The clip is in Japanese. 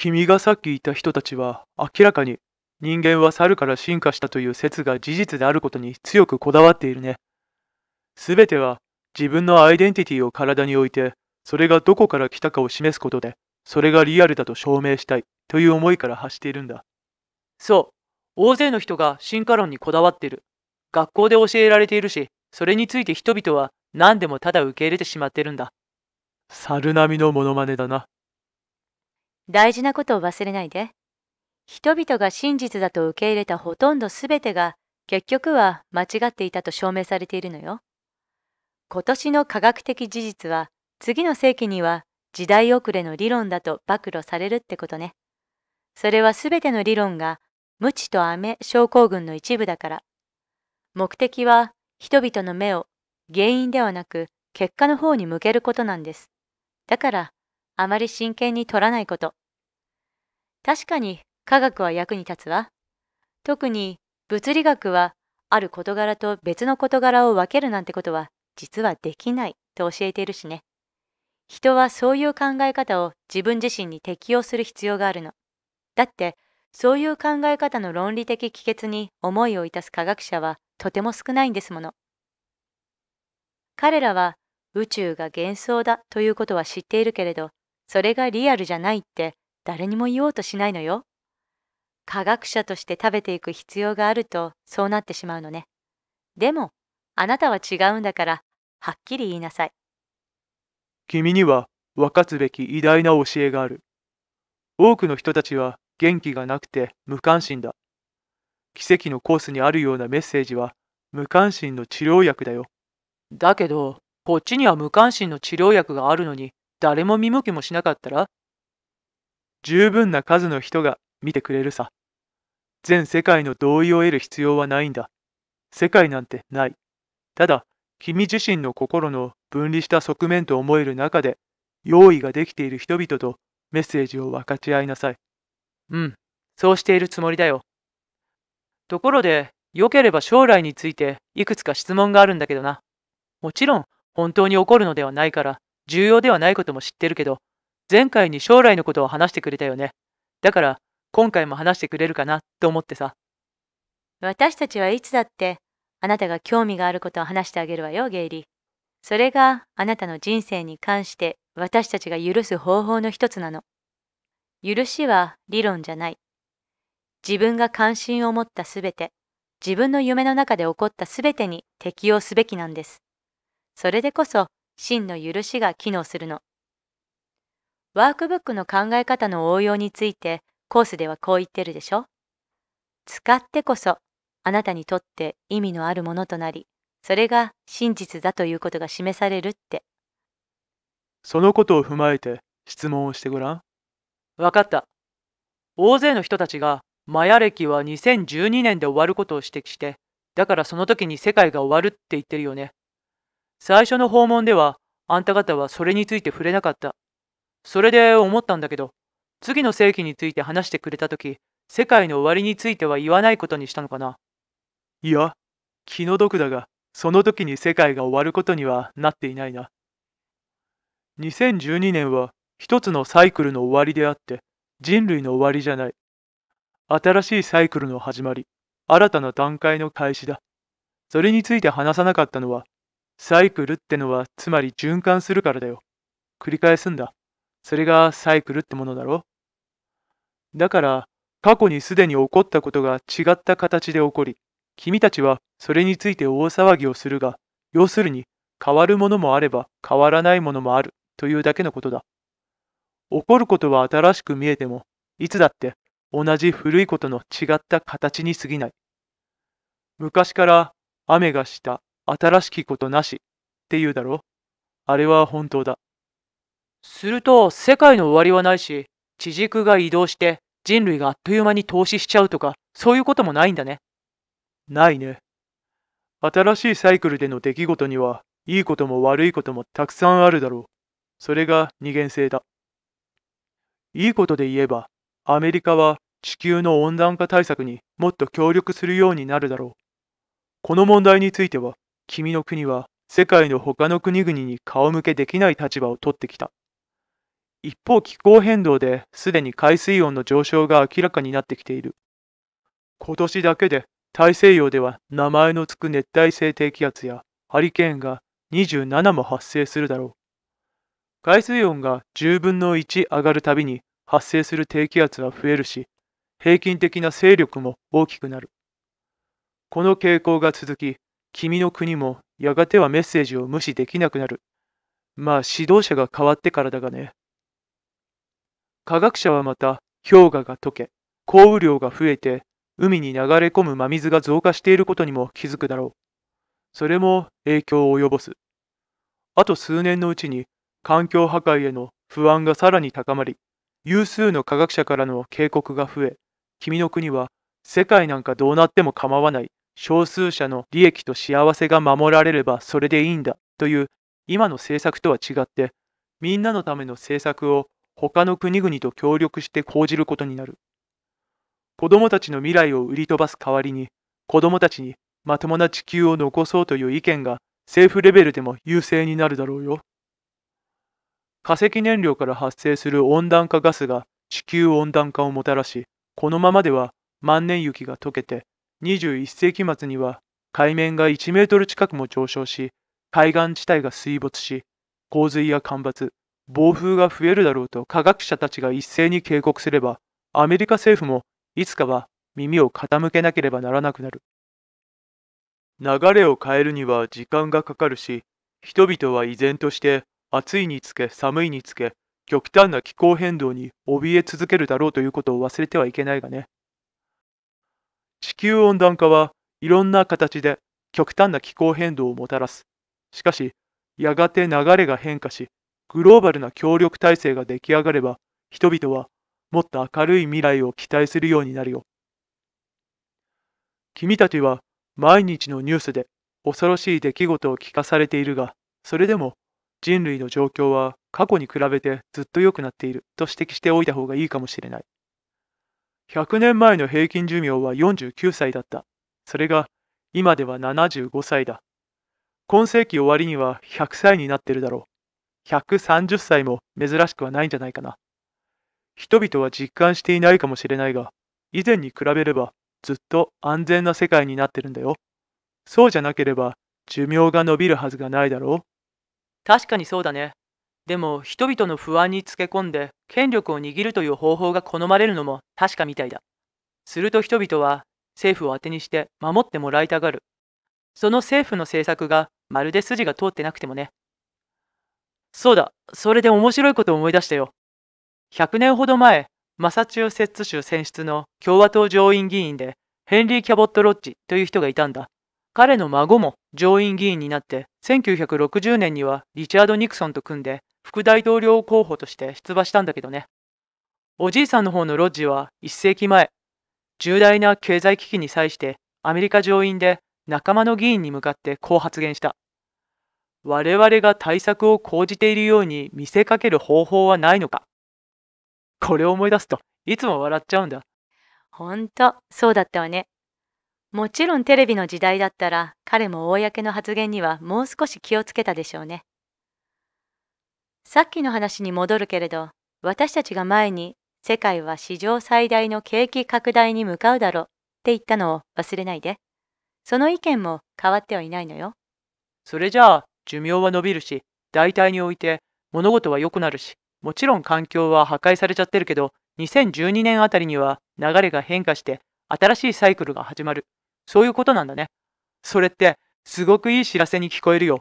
君がさっき言った人たちは明らかに人間は猿から進化したという説が事実であることに強くこだわっているね。すべては自分のアイデンティティを体に置いて、それがどこから来たかを示すことで、それがリアルだと証明したいという思いから発しているんだ。そう。大勢の人が進化論にこだわってる。学校で教えられているし、それについて人々は何でもただ受け入れてしまってるんだ。猿並みのモノマネだな。大事なことを忘れないで。人々が真実だと受け入れたほとんど全てが結局は間違っていたと証明されているのよ。今年の科学的事実は次の世紀には時代遅れの理論だと暴露されるってことね。それは全ての理論が無知と飴症候群の一部だから。目的は人々の目を原因ではなく結果の方に向けることなんです。だからあまり真剣に取らないこと。確かに科学は役に立つわ。特に物理学はある事柄と別の事柄を分けるなんてことは実はできないと教えているしね。人はそういう考え方を自分自身に適用する必要があるの。だってそういう考え方の論理的帰結に思いを致す科学者はとても少ないんですもの。彼らは宇宙が幻想だということは知っているけれどそれがリアルじゃないって誰にも言おうとしないのよ。科学者として食べていく必要があるとそうなってしまうのね。でも、あなたは違うんだから、はっきり言いなさい。君には分かつべき偉大な教えがある。多くの人たちは元気がなくて無関心だ。奇跡のコースにあるようなメッセージは無関心の治療薬だよ。だけど、こっちには無関心の治療薬があるのに、誰も見向きもしなかったら十分な数の人が見てくれるさ。全世界の同意を得る必要はないんだ。世界なんてない。ただ、君自身の心の分離した側面と思える中で、用意ができている人々とメッセージを分かち合いなさい。うん、そうしているつもりだよ。ところで、良ければ将来についていくつか質問があるんだけどな。もちろん、本当に起こるのではないから、重要ではないことも知ってるけど、前回に将来のことを話してくれたよね。だから今回も話してくれるかなと思ってさ。私たちはいつだってあなたが興味があることを話してあげるわよ、ゲイリー。それがあなたの人生に関して私たちが許す方法の一つなの。許しは理論じゃない。自分が関心を持ったすべて、自分の夢の中で起こったすべてに適応すべきなんです。それでこそ真の許しが機能するの。ワークブックの考え方の応用についてコースではこう言ってるでしょ使ってこそあなたにとって意味のあるものとなりそれが真実だということが示されるってそのことを踏まえて質問をしてごらん分かった大勢の人たちがマヤ歴は2012年で終わることを指摘してだからその時に世界が終わるって言ってるよね最初の訪問ではあんた方はそれについて触れなかったそれで思ったんだけど、次の世紀について話してくれた時、世界の終わりについては言わないことにしたのかな。いや、気の毒だが、その時に世界が終わることにはなっていないな。2012年は一つのサイクルの終わりであって、人類の終わりじゃない。新しいサイクルの始まり、新たな段階の開始だ。それについて話さなかったのは、サイクルってのはつまり循環するからだよ。繰り返すんだ。それがサイクルってものだろだから、過去にすでに起こったことが違った形で起こり、君たちはそれについて大騒ぎをするが、要するに、変わるものもあれば変わらないものもあるというだけのことだ。起こることは新しく見えても、いつだって同じ古いことの違った形に過ぎない。昔から雨がした新しきことなしって言うだろあれは本当だ。すると世界の終わりはないし、地軸が移動して人類があっという間に投資しちゃうとか、そういうこともないんだね。ないね。新しいサイクルでの出来事には、いいことも悪いこともたくさんあるだろう。それが二元性だ。いいことで言えば、アメリカは地球の温暖化対策にもっと協力するようになるだろう。この問題については、君の国は世界の他の国々に顔向けできない立場を取ってきた。一方気候変動ですでに海水温の上昇が明らかになってきている。今年だけで大西洋では名前の付く熱帯性低気圧やハリケーンが27も発生するだろう。海水温が10分の1上がるたびに発生する低気圧は増えるし、平均的な勢力も大きくなる。この傾向が続き、君の国もやがてはメッセージを無視できなくなる。まあ指導者が変わってからだがね。科学者はまた、氷河が溶け、降雨量が増えて、海に流れ込む真水が増加していることにも気づくだろう。それも影響を及ぼす。あと数年のうちに、環境破壊への不安がさらに高まり、有数の科学者からの警告が増え、君の国は世界なんかどうなっても構わない少数者の利益と幸せが守られればそれでいいんだという今の政策とは違ってみんなのための政策を他の国々と協力して講じることになる。子供たちの未来を売り飛ばす代わりに、子供たちにまともな地球を残そうという意見が政府レベルでも優勢になるだろうよ。化石燃料から発生する温暖化ガスが地球温暖化をもたらし、このままでは万年雪が溶けて、21世紀末には海面が1メートル近くも上昇し、海岸地帯が水没し、洪水や干ばつ、暴風が増えるだろうと科学者たちが一斉に警告すれば、アメリカ政府もいつかは耳を傾けなければならなくなる。流れを変えるには時間がかかるし、人々は依然として暑いにつけ寒いにつけ極端な気候変動に怯え続けるだろうということを忘れてはいけないがね。地球温暖化はいろんな形で極端な気候変動をもたらす。しかし、やがて流れが変化し、グローバルな協力体制が出来上がれば、人々はもっと明るい未来を期待するようになるよ。君たちは毎日のニュースで恐ろしい出来事を聞かされているが、それでも人類の状況は過去に比べてずっと良くなっていると指摘しておいた方がいいかもしれない。100年前の平均寿命は49歳だった。それが今では75歳だ。今世紀終わりには100歳になってるだろう。130歳も珍しくはないんじゃないかな。人々は実感していないかもしれないが、以前に比べればずっと安全な世界になってるんだよ。そうじゃなければ寿命が延びるはずがないだろう。確かにそうだね。でも人々の不安につけ込んで権力を握るという方法が好まれるのも確かみたいだ。すると人々は政府を当てにして守ってもらいたがる。その政府の政策がまるで筋が通ってなくてもね、そうだ、それで面白いことを思い出したよ。100年ほど前、マサチューセッツ州選出の共和党上院議員で、ヘンリー・キャボット・ロッジという人がいたんだ。彼の孫も上院議員になって、1960年にはリチャード・ニクソンと組んで、副大統領候補として出馬したんだけどね。おじいさんの方のロッジは1世紀前、重大な経済危機に際してアメリカ上院で仲間の議員に向かってこう発言した。我々が対策を講じているように見せかける方法はないのか。これを思い出すといつも笑っちゃうんだ。ほんと、そうだったわね。もちろんテレビの時代だったら彼も公の発言にはもう少し気をつけたでしょうね。さっきの話に戻るけれど私たちが前に世界は史上最大の景気拡大に向かうだろうって言ったのを忘れないで。その意見も変わってはいないのよ。それじゃあ寿命は伸びるし、大体において物事は良くなるし、もちろん環境は破壊されちゃってるけど、2012年あたりには流れが変化して新しいサイクルが始まる。そういうことなんだね。それってすごくいい知らせに聞こえるよ。